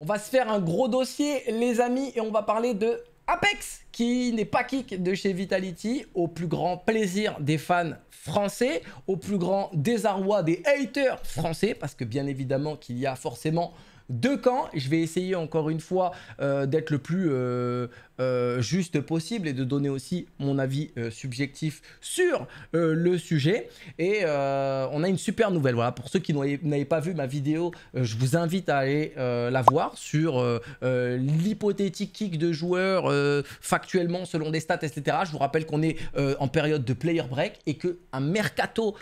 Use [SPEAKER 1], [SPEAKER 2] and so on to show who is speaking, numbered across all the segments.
[SPEAKER 1] On va se faire un gros dossier, les amis, et on va parler de Apex, qui n'est pas kick de chez Vitality, au plus grand plaisir des fans français, au plus grand désarroi des haters français, parce que bien évidemment qu'il y a forcément deux camps. Je vais essayer encore une fois euh, d'être le plus euh, euh, juste possible et de donner aussi mon avis euh, subjectif sur euh, le sujet. Et on a une super nouvelle. Voilà, pour ceux qui n'avaient pas vu ma vidéo, je vous invite à aller la voir sur l'hypothétique kick de joueurs factuellement selon des stats, etc. Je vous rappelle qu'on est en période de player break et que un mercato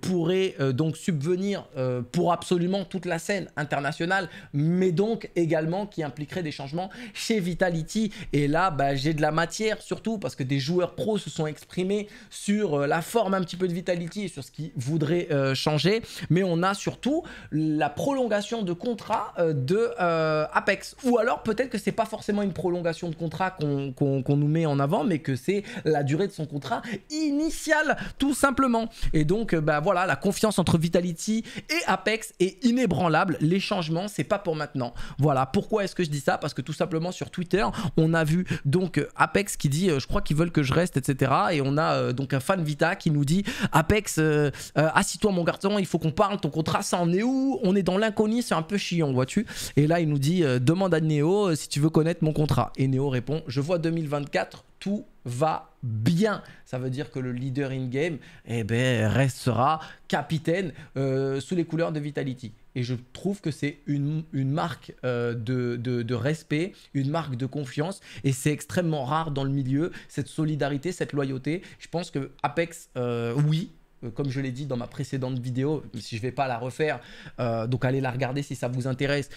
[SPEAKER 1] pourrait donc subvenir pour absolument toute la scène internationale, mais donc également qui impliquerait des changements chez Vitality. Et là, bah, j'ai de la matière surtout parce que des joueurs pros se sont exprimés sur euh, la forme un petit peu de Vitality et sur ce qu'ils voudraient euh, changer. Mais on a surtout la prolongation de contrat euh, de Apex. Ou alors peut-être que c'est pas forcément une prolongation de contrat qu'on nous met en avant, mais que c'est la durée de son contrat initial, tout simplement. Et donc, bah, voilà, la confiance entre Vitality et Apex est inébranlable. Les changements, c'est pas pour maintenant. Voilà. Pourquoi est-ce que je dis ça Parce que tout simplement sur Twitter, on a vu donc euh, Apex qui dit euh, je crois qu'ils veulent que je reste, etc. Et on a euh, donc un fan Vita qui nous dit Apex, assis-toi mon garçon, il faut qu'on parle, ton contrat ça en est où On est dans l'inconnu, c'est un peu chiant, vois-tu Et là il nous dit demande à Neo si tu veux connaître mon contrat. Et Neo répond je vois 2024, tout va bien. Ça veut dire que le leader in-game eh ben, restera capitaine sous les couleurs de Vitality. Et je trouve que c'est une, une, marque euh, de, de, respect, une marque de confiance. Et c'est extrêmement rare dans le milieu, cette solidarité, cette loyauté. Je pense que Apex, euh, oui, euh, comme je l'ai dit dans ma précédente vidéo, si je ne vais pas la refaire, donc allez la regarder si ça vous intéresse,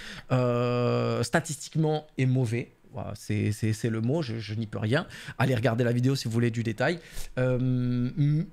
[SPEAKER 1] statistiquement est mauvais c'est le mot, je, n'y peux rien. Allez regarder la vidéo si vous voulez du détail. Euh,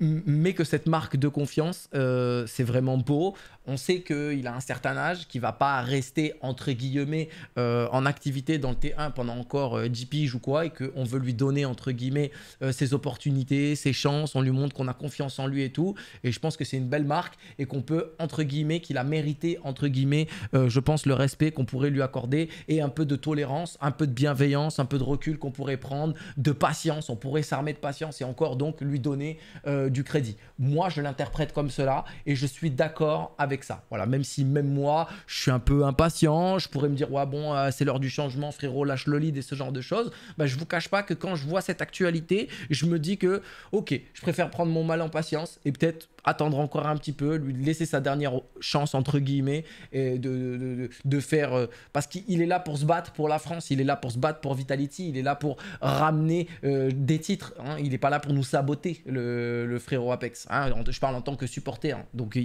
[SPEAKER 1] mais que cette marque de confiance, euh, c'est vraiment beau. On sait qu'il a un certain âge, qu'il va pas rester entre guillemets euh, en activité dans le T1 pendant encore 10 piges ou quoi, et qu'on veut lui donner entre guillemets ses opportunités, ses chances, on lui montre qu'on a confiance en lui et tout. Et je pense que c'est une belle marque et qu'on peut entre guillemets, qu'il a mérité entre guillemets, je pense le respect qu'on pourrait lui accorder et un peu de tolérance, un peu de bien un peu de recul qu'on pourrait prendre, de patience, on pourrait s'armer de patience et encore donc lui donner euh, du crédit. Moi, je l'interprète comme cela et je suis d'accord avec ça. Voilà, même si même moi, je suis un peu impatient, je pourrais me dire, ouais, bon, euh, c'est l'heure du changement, frérot, lâche le lead et ce genre de choses. Bah, je vous cache pas que quand je vois cette actualité, je me dis que, ok, je préfère prendre mon mal en patience et peut-être attendre encore un petit peu, lui laisser sa dernière chance entre guillemets de, de, faire euh, parce qu'il est là pour se battre pour la France, il est là pour se battre pour Vitality, il est là pour ramener euh, des titres, hein. il n'est pas là pour nous saboter le, le frérot Apex. Hein. je parle en tant que supporter, hein. donc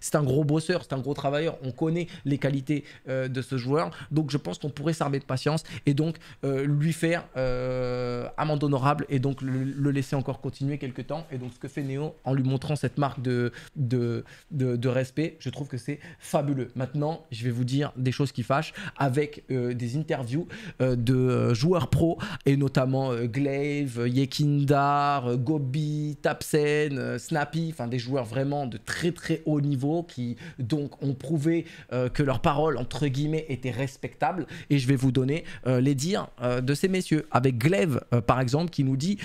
[SPEAKER 1] c'est un gros bosseur, c'est un gros travailleur, on connaît les qualités euh, de ce joueur, donc je pense qu'on pourrait s'armer de patience et donc lui faire amende honorable et donc le, laisser encore continuer quelques temps et donc ce que fait Néo en lui montrant cette marque de, de, respect. Je trouve que c'est fabuleux. Maintenant, je vais vous dire des choses qui fâchent avec euh, des interviews euh, de euh, joueurs pro et notamment Glaive, Yekindar, Gobi, Tapsen, Snappy, enfin des joueurs vraiment de très très haut niveau qui donc ont prouvé que leurs paroles entre guillemets étaient respectables. Et je vais vous donner les dires de ces messieurs avec Glaive par exemple qui nous dit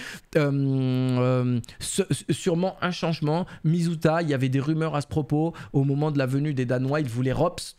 [SPEAKER 1] sûrement un changement Mizuta, il y avait des rumeurs à ce propos. Au moment de la venue des Danois, ils voulaient Rops.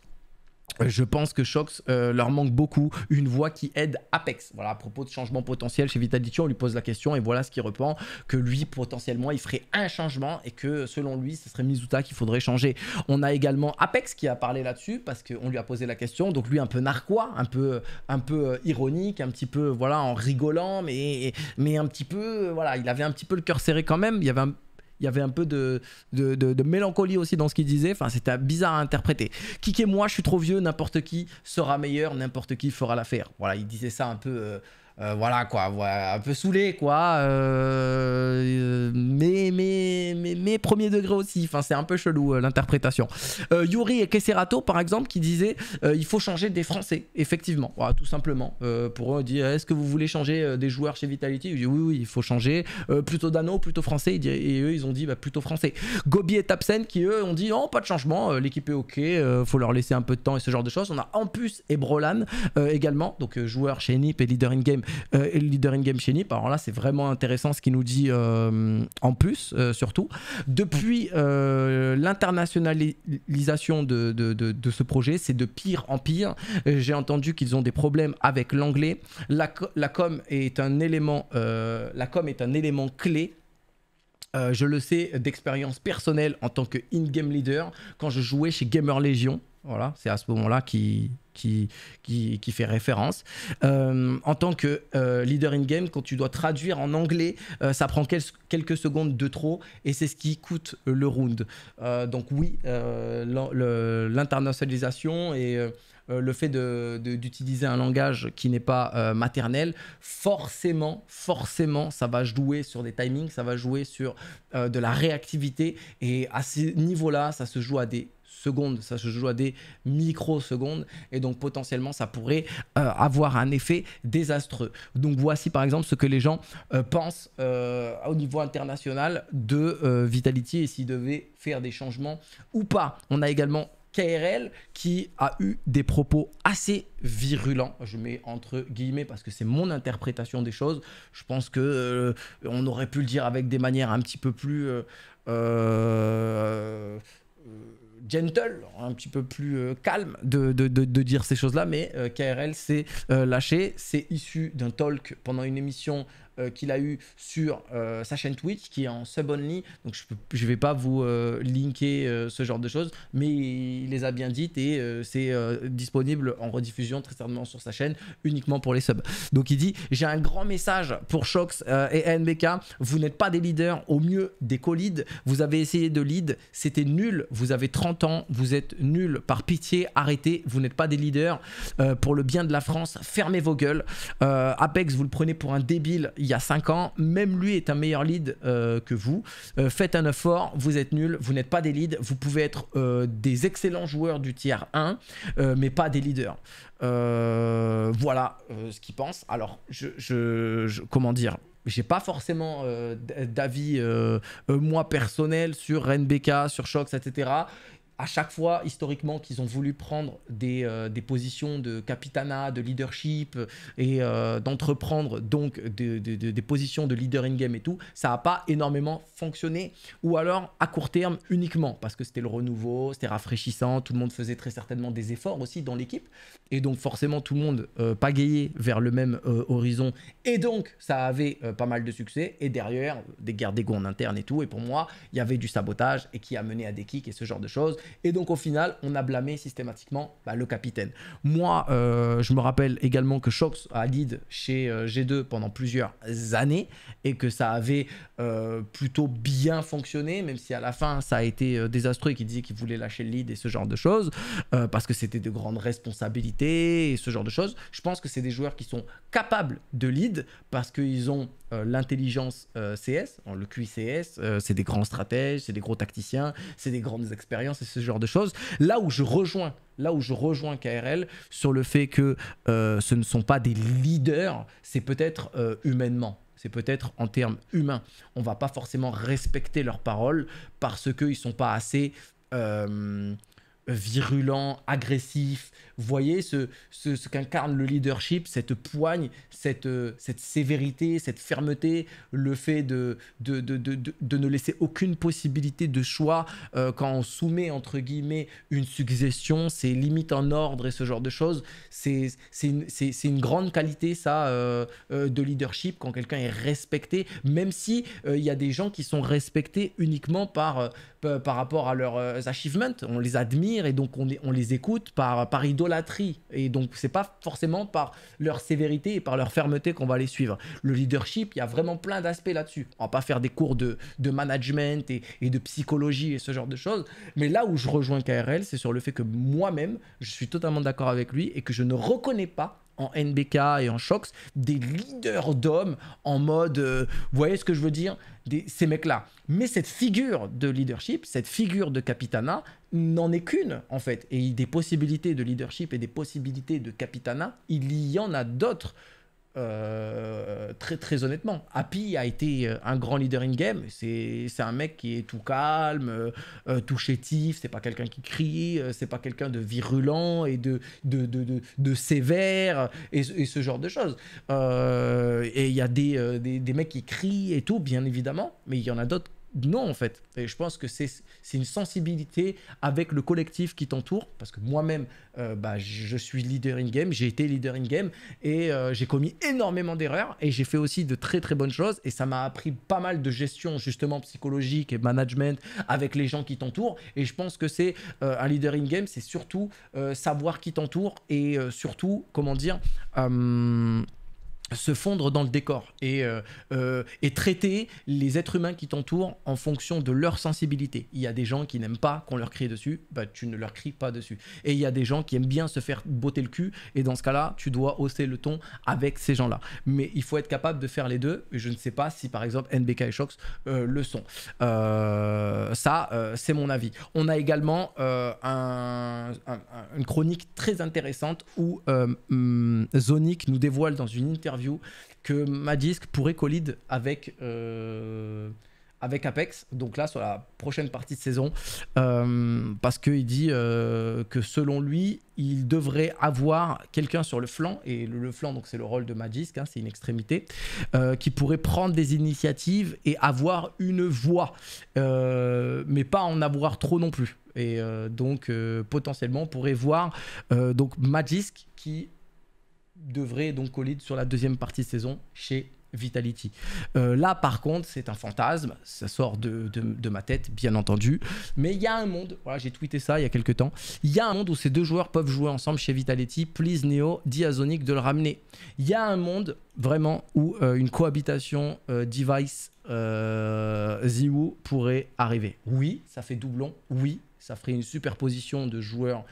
[SPEAKER 1] Je pense que Shox euh, leur manque beaucoup une voix qui aide Apex. Voilà, à propos de changement potentiel chez Vitality, on lui pose la question et voilà ce qu'il répond que lui potentiellement il ferait un changement et que selon lui ce serait Mizuta qu'il faudrait changer. On a également Apex qui a parlé là-dessus parce qu'on lui a posé la question. Donc lui un peu narquois, un peu, un peu euh, ironique, un petit peu voilà en rigolant, mais, mais un petit peu voilà, il avait un petit peu le cœur serré quand même. Il y avait un il y avait un peu de, de, mélancolie aussi dans ce qu'il disait. Enfin, c'était bizarre à interpréter. qui et moi, je suis trop vieux, n'importe qui sera meilleur, n'importe qui fera l'affaire. Voilà, il disait ça un peu. Euh, euh, voilà quoi, voilà, un peu saoulé quoi, euh, mais, mais, mais, premier degré aussi, enfin, c'est un peu chelou euh, l'interprétation. Yuri et Kesserato par exemple qui disaient il faut changer des Français, effectivement, voilà, tout simplement. pour eux, dire est-ce que vous voulez changer des joueurs chez Vitality Ils disent oui, oui, il faut changer, plutôt Dano, plutôt français, et eux ils ont dit bah, plutôt français. Gobi et Tapsen qui eux ont dit non, oh, pas de changement, l'équipe est ok, faut leur laisser un peu de temps et ce genre de choses. On a en plus et Brolan également, donc joueurs chez NIP et leader in-game euh, leader in Game chez Nip, alors là c'est vraiment intéressant ce qu'il nous dit euh, en plus, euh, surtout. Depuis l'internationalisation de, ce projet, c'est de pire en pire. J'ai entendu qu'ils ont des problèmes avec l'anglais. La, com est un élément, la com est un élément clé je le sais d'expérience personnelle en tant que in-game leader, quand je jouais chez Gamer Legion, voilà, c'est à ce moment-là qui, qui, qui, fait référence. Euh, en tant que euh, leader in-game, quand tu dois traduire en anglais, euh, ça prend quelques secondes de trop et c'est ce qui coûte le round. donc oui, l'internationalisation et euh, le fait d'utiliser un langage qui n'est pas euh, maternel, forcément, forcément, ça va jouer sur des timings, ça va jouer sur euh, de la réactivité. Et à ce niveau là ça se joue à des secondes, ça se joue à des microsecondes, et donc potentiellement ça pourrait avoir un effet désastreux. Donc voici par exemple ce que les gens pensent au niveau international de Vitality et s'ils devaient faire des changements ou pas. On a également KRL qui a eu des propos assez virulents, je mets entre guillemets parce que c'est mon interprétation des choses. Je pense que euh, on aurait pu le dire avec des manières un petit peu plus euh, euh, gentle, un petit peu plus calme de, de dire ces choses-là, mais KRL s'est lâché, c'est issu d'un talk pendant une émission euh, qu'il a eu sur euh, sa chaîne Twitch qui est en sub-only. Donc je ne vais pas vous euh, linker ce genre de choses, mais il les a bien dites et c'est disponible en rediffusion très certainement sur sa chaîne uniquement pour les subs. Donc il dit J'ai un grand message pour Shox et NBK, Vous n'êtes pas des leaders, au mieux des co-leads. Vous avez essayé de lead, c'était nul. Vous avez 30 ans, vous êtes nul. Par pitié, arrêtez. Vous n'êtes pas des leaders. pour le bien de la France, fermez vos gueules. Apex, vous le prenez pour un débile y a 5 ans. Même lui est un meilleur lead euh, que vous. Euh, faites un effort, vous êtes nul, vous n'êtes pas des leads. Vous pouvez être euh, des excellents joueurs du tiers 1, mais pas des leaders. voilà ce qu'il pense. Alors, je, comment dire j'ai pas forcément d'avis moi personnel sur Renbeka, sur Shox, etc à chaque fois, historiquement, qu'ils ont voulu prendre des, euh, des, positions de capitana, de leadership euh, et euh, d'entreprendre donc des positions de leader in-game et tout, ça n'a pas énormément fonctionné. Ou alors à court terme uniquement, parce que c'était le renouveau, c'était rafraîchissant, tout le monde faisait très certainement des efforts aussi dans l'équipe. Et donc forcément, tout le monde pagayait vers le même horizon. Et donc, ça avait pas mal de succès. Et derrière, des guerres d'ego en interne et tout. Et pour moi, il y avait du sabotage et qui a mené à des kicks et ce genre de choses. Et donc au final, on a blâmé systématiquement bah, le capitaine. Moi, euh, je me rappelle également que Shox a lead chez euh, G2 pendant plusieurs années et que ça avait euh, plutôt bien fonctionné, même si à la fin ça a été désastreux et qu'il disait qu'il voulait lâcher le lead et ce genre de choses, parce que c'était de grandes responsabilités et ce genre de choses. Je pense que c'est des joueurs qui sont capables de lead parce qu'ils ont l'intelligence CS, le QICS, c'est des grands stratèges, c'est des gros tacticiens, c'est des grandes expériences et ce genre de choses. Là où je rejoins, là où je rejoins KRL sur le fait que euh, ce ne sont pas des leaders, c'est peut-être euh, humainement. C'est peut-être en termes humains. On va pas forcément respecter leurs paroles parce qu'ils ne sont pas assez... Euh, virulent, agressif. Vous voyez ce, ce, qu'incarne le leadership, cette poigne, cette, euh, cette sévérité, cette fermeté, le fait de, de, ne laisser aucune possibilité de choix euh, quand on soumet, entre guillemets, une suggestion, ses limites en ordre et ce genre de choses. C'est une, une grande qualité, ça, euh, de leadership, quand quelqu'un est respecté, même si il y a des gens qui sont respectés uniquement par euh, par rapport à leurs euh, achievements, on les admire et donc on les, écoute par, par idolâtrie. Et donc c'est pas forcément par leur sévérité et par leur fermeté qu'on va les suivre. Le leadership, il y a vraiment plein d'aspects là-dessus. On va pas faire des cours de, management et, de psychologie et ce genre de choses. Mais là où je rejoins KRL, c'est sur le fait que moi-même, je suis totalement d'accord avec lui et que je ne reconnais pas en NBK et en Shox, des leaders d'hommes en mode, euh, vous voyez ce que je veux dire, ces mecs-là. Mais cette figure de leadership, cette figure de capitana, n'en est qu'une en fait. Et des possibilités de leadership et des possibilités de capitana, il y en a d'autres. Euh, très très honnêtement, Happy a été euh, un grand leader in game. C'est un mec qui est tout calme, euh, tout chétif. C'est pas quelqu'un qui crie, c'est pas quelqu'un de virulent et de de, de, sévère et, ce genre de choses. et il y a des, mecs qui crient et tout, bien évidemment, mais il y en a d'autres non en fait. Et je pense que c'est une sensibilité avec le collectif qui t'entoure, parce que moi-même, euh, bah, je suis leader in game, j'ai été leader in game, et euh, j'ai commis énormément d'erreurs, et j'ai fait aussi de très très bonnes choses, et ça m'a appris pas mal de gestion justement psychologique et management avec les gens qui t'entourent, et je pense que c'est euh, un leader in game, c'est surtout savoir qui t'entoure, et surtout, comment dire se fondre dans le décor et, euh, euh, et traiter les êtres humains qui t'entourent en fonction de leur sensibilité. Il y a des gens qui n'aiment pas qu'on leur crie dessus, bah, tu ne leur cries pas dessus. Et il y a des gens qui aiment bien se faire botter le cul, et dans ce cas-là, tu dois hausser le ton avec ces gens-là. Mais il faut être capable de faire les deux, et je ne sais pas si par exemple NBK et Shox euh, le sont. ça, c'est mon avis. On a également une chronique très intéressante où hmm, Zonic nous dévoile dans une interview que Magisk pourrait collider avec euh, avec Apex, donc là sur la prochaine partie de saison, euh, parce qu'il dit euh, que selon lui, il devrait avoir quelqu'un sur le flanc, et le, flanc, donc c'est le rôle de Magisk, hein, c'est une extrémité, qui pourrait prendre des initiatives et avoir une voix, mais pas en avoir trop non plus. Et donc potentiellement, on pourrait voir donc Magisk qui devrait donc coller sur la deuxième partie de saison chez Vitality. Euh, là, par contre, c'est un fantasme. Ça sort de, ma tête, bien entendu. Mais il y a un monde, voilà, j'ai tweeté ça il y a quelques temps. Il y a un monde où ces deux joueurs peuvent jouer ensemble chez Vitality. Please, Neo, Diazonic, de le ramener. Il y a un monde, vraiment, où euh, une cohabitation euh, device Ziwu pourrait arriver. Oui, ça fait doublon. Oui, ça ferait une superposition de joueurs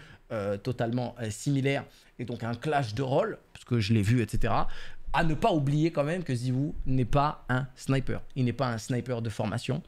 [SPEAKER 1] totalement similaires et donc un clash de rôle, parce que je l'ai vu, etc à ne pas oublier quand même que Zivou n'est pas un sniper. Il n'est pas un sniper de formation.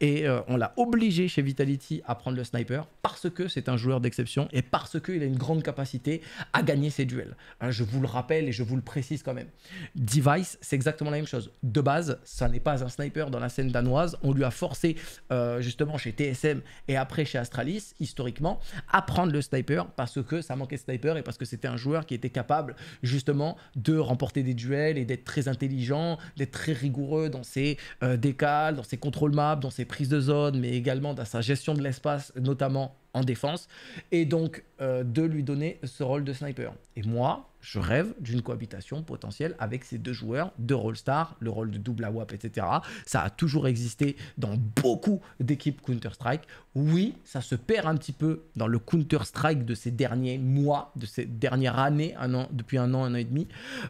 [SPEAKER 1] Et euh, on l'a obligé chez Vitality à prendre le sniper parce que c'est un joueur d'exception et parce qu'il a une grande capacité à gagner ses duels. Hein, je vous le rappelle et je vous le précise quand même. Device, c'est exactement la même chose. De base, ça n'est pas un sniper dans la scène danoise. On lui a forcé euh, justement chez TSM et après chez Astralis, historiquement, à prendre le sniper parce que ça manquait de sniper et parce que c'était un joueur qui était capable justement de remporter des duels et d'être très intelligent, d'être très rigoureux dans ses euh, décales, dans ses contrôles maps, dans ses prises de zone, mais également dans sa gestion de l'espace, notamment en défense, et donc euh, de lui donner ce rôle de sniper. Et moi, je rêve d'une cohabitation potentielle avec ces deux joueurs, deux roll stars, le rôle de double AWP etc. Ça a toujours existé dans beaucoup d'équipes Counter-Strike. Oui, ça se perd un petit peu dans le Counter-Strike de ces derniers mois, de ces dernières années, depuis un an, un an et demi,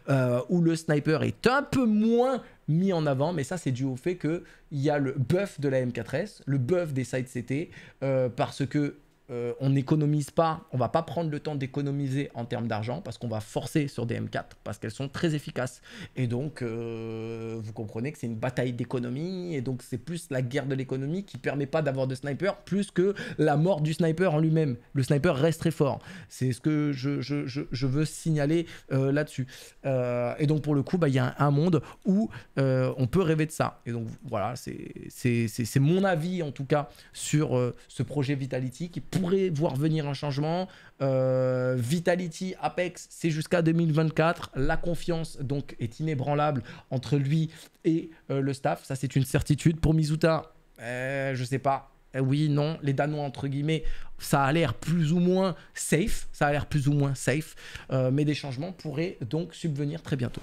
[SPEAKER 1] euh, où le sniper est un peu moins mis en avant, mais ça c'est dû au fait qu'il y a le buff de la M4S, le buff des side CT, euh, parce que euh, on n'économise pas, on va pas prendre le temps d'économiser en termes d'argent parce qu'on va forcer sur des M4 parce qu'elles sont très efficaces. Et donc, euh, vous comprenez que c'est une bataille d'économie et donc c'est plus la guerre de l'économie qui permet pas d'avoir de sniper plus que la mort du sniper en lui-même. Le sniper reste très fort. C'est ce que je, veux signaler euh, là-dessus. et donc, pour le coup, bah, il y a un, monde où on peut rêver de ça. Et donc, voilà, c'est mon avis en tout cas sur ce projet Vitality qui pourrait voir venir un changement. Euh, Vitality, Apex, c'est jusqu'à 2024. La confiance donc est inébranlable entre lui et euh, le staff. Ça, c'est une certitude. Pour Mizuta, je euh, je sais pas. Oui, non, les Danois, entre guillemets, ça a l'air plus ou moins safe. Ça a l'air plus ou moins safe. mais des changements pourraient donc subvenir très bientôt.